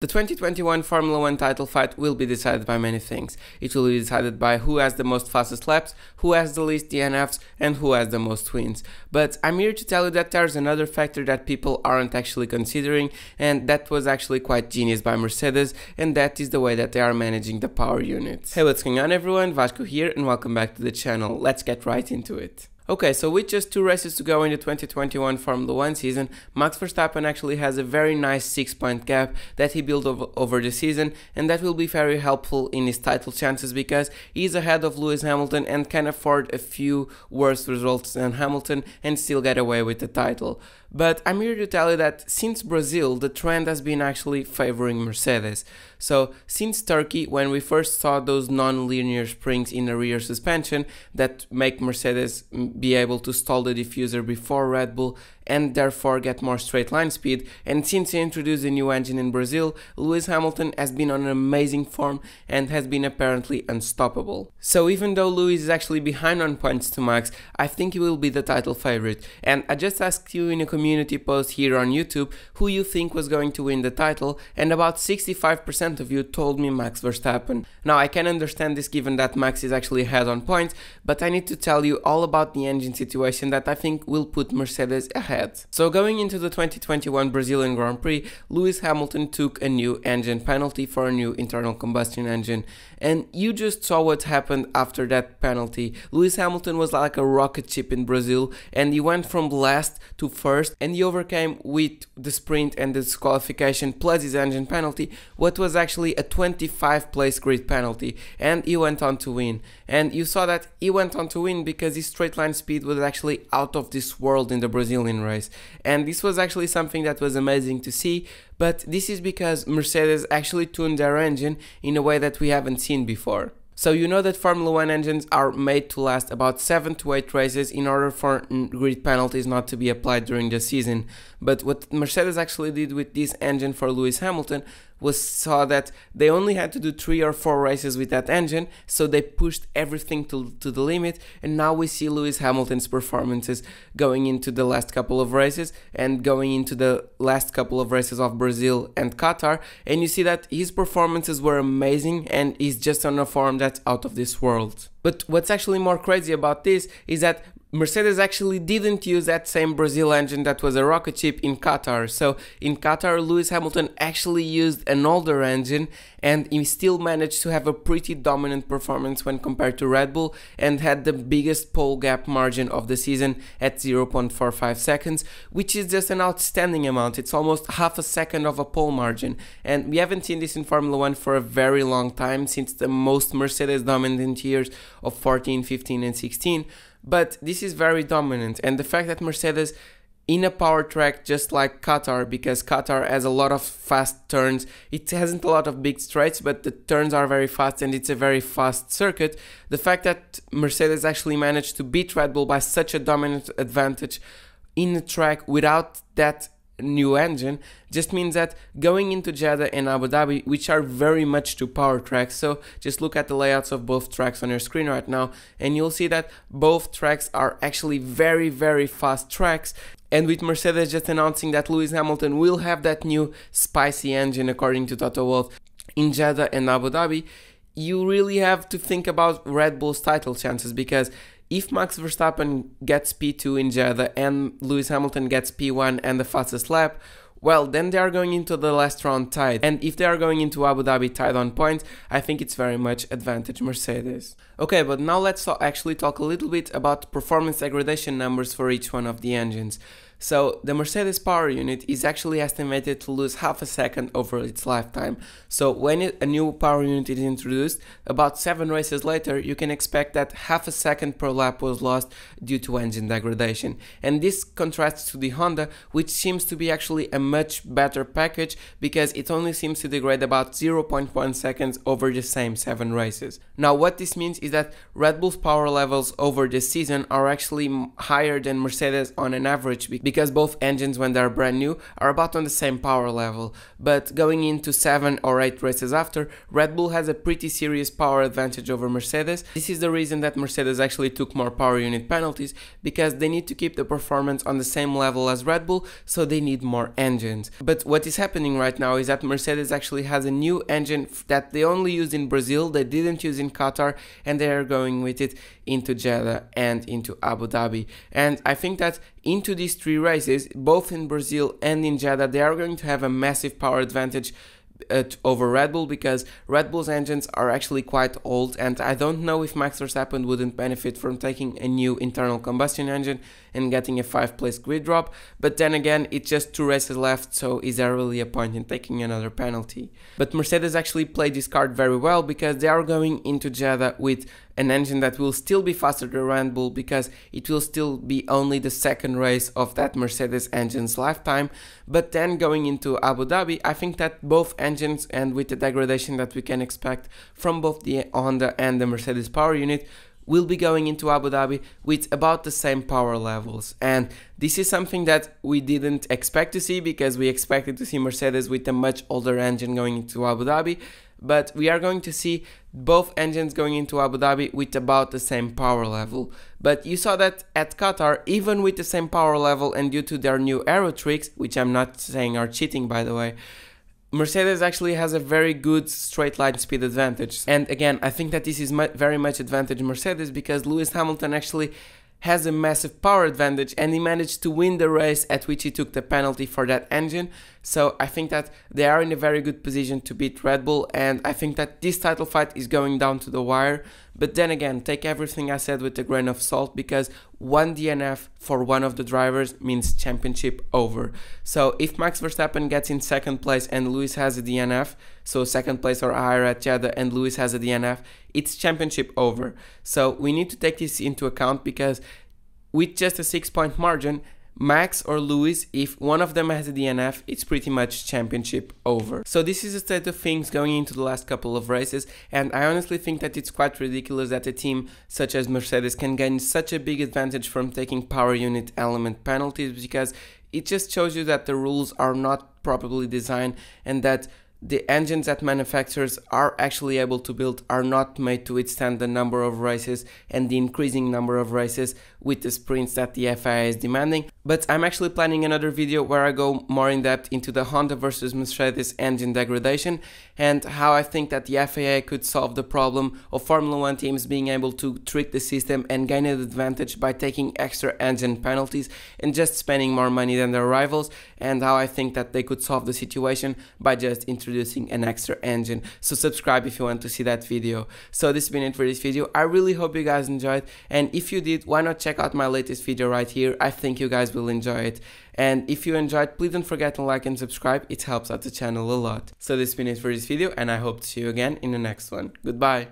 The 2021 Formula 1 title fight will be decided by many things. It will be decided by who has the most fastest laps, who has the least DNFs, and who has the most wins. But I'm here to tell you that there's another factor that people aren't actually considering, and that was actually quite genius by Mercedes, and that is the way that they are managing the power units. Hey, what's going on everyone? Vasco here, and welcome back to the channel. Let's get right into it. Okay, so with just two races to go in the 2021 Formula One season, Max Verstappen actually has a very nice six point gap that he built over, over the season, and that will be very helpful in his title chances because he's ahead of Lewis Hamilton and can afford a few worse results than Hamilton and still get away with the title. But I'm here to tell you that since Brazil, the trend has been actually favoring Mercedes. So since Turkey, when we first saw those non-linear springs in the rear suspension that make Mercedes mm, be able to stall the diffuser before Red Bull, and therefore get more straight line speed. And since he introduced the new engine in Brazil, Lewis Hamilton has been on an amazing form and has been apparently unstoppable. So even though Lewis is actually behind on points to Max, I think he will be the title favorite. And I just asked you in a community post here on YouTube who you think was going to win the title, and about 65% of you told me Max Verstappen. Now I can understand this given that Max is actually ahead on points, but I need to tell you all about the engine situation that I think will put Mercedes ahead ahead. So going into the 2021 Brazilian Grand Prix, Lewis Hamilton took a new engine penalty for a new internal combustion engine. And you just saw what happened after that penalty. Lewis Hamilton was like a rocket ship in Brazil and he went from last to first and he overcame with the sprint and the disqualification plus his engine penalty what was actually a 25 place grid penalty and he went on to win. And you saw that he went on to win because his straight line speed was actually out of this world in the Brazilian race race. And this was actually something that was amazing to see, but this is because Mercedes actually tuned their engine in a way that we haven't seen before. So you know that Formula 1 engines are made to last about 7 to 8 races in order for grid penalties not to be applied during the season. But what Mercedes actually did with this engine for Lewis Hamilton was saw that they only had to do three or four races with that engine, so they pushed everything to, to the limit. And now we see Lewis Hamilton's performances going into the last couple of races and going into the last couple of races of Brazil and Qatar. And you see that his performances were amazing and he's just on a form that's out of this world. But what's actually more crazy about this is that Mercedes actually didn't use that same Brazil engine that was a rocket ship in Qatar. So in Qatar, Lewis Hamilton actually used an older engine and he still managed to have a pretty dominant performance when compared to Red Bull and had the biggest pole gap margin of the season at 0.45 seconds, which is just an outstanding amount. It's almost half a second of a pole margin. And we haven't seen this in Formula 1 for a very long time since the most Mercedes dominant years of 14, 15 and 16. But this is very dominant, and the fact that Mercedes in a power track just like Qatar because Qatar has a lot of fast turns. It hasn't a lot of big straights, but the turns are very fast and it's a very fast circuit. The fact that Mercedes actually managed to beat Red Bull by such a dominant advantage in the track without that new engine just means that going into Jeddah and Abu Dhabi, which are very much to power tracks, so just look at the layouts of both tracks on your screen right now, and you'll see that both tracks are actually very, very fast tracks. And with Mercedes just announcing that Lewis Hamilton will have that new spicy engine, according to Toto World, in Jeddah and Abu Dhabi, you really have to think about Red Bull's title chances because if Max Verstappen gets P2 in Jeddah and Lewis Hamilton gets P1 and the fastest lap, well, then they are going into the last round tied. And if they are going into Abu Dhabi tied on points, I think it's very much advantage Mercedes. Okay, but now let's actually talk a little bit about performance degradation numbers for each one of the engines. So the Mercedes power unit is actually estimated to lose half a second over its lifetime. So when a new power unit is introduced, about 7 races later you can expect that half a second per lap was lost due to engine degradation. And this contrasts to the Honda which seems to be actually a much better package because it only seems to degrade about 0.1 seconds over the same 7 races. Now what this means is that Red Bull's power levels over the season are actually higher than Mercedes on an average because both engines when they're brand new are about on the same power level, but going into 7 or 8 races after, Red Bull has a pretty serious power advantage over Mercedes. This is the reason that Mercedes actually took more power unit penalties, because they need to keep the performance on the same level as Red Bull, so they need more engines. But what is happening right now is that Mercedes actually has a new engine that they only used in Brazil, they didn't use in Qatar, and they are going with it into Jeddah and into Abu Dhabi. And I think that into these three races, both in Brazil and in Jeddah, they are going to have a massive power advantage uh, over Red Bull because Red Bull's engines are actually quite old, and I don't know if Max Verstappen wouldn't benefit from taking a new internal combustion engine and getting a 5 place grid drop. But then again, it's just two races left, so is there really a point in taking another penalty? But Mercedes actually played this card very well because they are going into Jeddah with an engine that will still be faster than Red Bull because it will still be only the second race of that Mercedes engine's lifetime. But then going into Abu Dhabi, I think that both engines and with the degradation that we can expect from both the Honda and the Mercedes power unit, will be going into Abu Dhabi with about the same power levels. And this is something that we didn't expect to see because we expected to see Mercedes with a much older engine going into Abu Dhabi but we are going to see both engines going into Abu Dhabi with about the same power level. But you saw that at Qatar, even with the same power level and due to their new aero tricks, which I'm not saying are cheating by the way, Mercedes actually has a very good straight line speed advantage. And again, I think that this is very much advantage Mercedes because Lewis Hamilton actually has a massive power advantage and he managed to win the race at which he took the penalty for that engine so I think that they are in a very good position to beat Red Bull, and I think that this title fight is going down to the wire. But then again, take everything I said with a grain of salt because one DNF for one of the drivers means championship over. So if Max Verstappen gets in second place and Lewis has a DNF, so second place or higher at Jeddah and Lewis has a DNF, it's championship over. So we need to take this into account because with just a six point margin, Max or Lewis, if one of them has a DNF, it's pretty much championship over. So this is a state of things going into the last couple of races and I honestly think that it's quite ridiculous that a team such as Mercedes can gain such a big advantage from taking power unit element penalties because it just shows you that the rules are not properly designed and that the engines that manufacturers are actually able to build are not made to withstand the number of races and the increasing number of races with the sprints that the FIA is demanding. But I'm actually planning another video where I go more in depth into the Honda versus Mercedes engine degradation and how I think that the FIA could solve the problem of Formula 1 teams being able to trick the system and gain an advantage by taking extra engine penalties and just spending more money than their rivals and how I think that they could solve the situation by just introducing introducing an extra engine. So subscribe if you want to see that video. So this has been it for this video. I really hope you guys enjoyed and if you did, why not check out my latest video right here. I think you guys will enjoy it. And if you enjoyed, please don't forget to like and subscribe. It helps out the channel a lot. So this has been it for this video and I hope to see you again in the next one. Goodbye.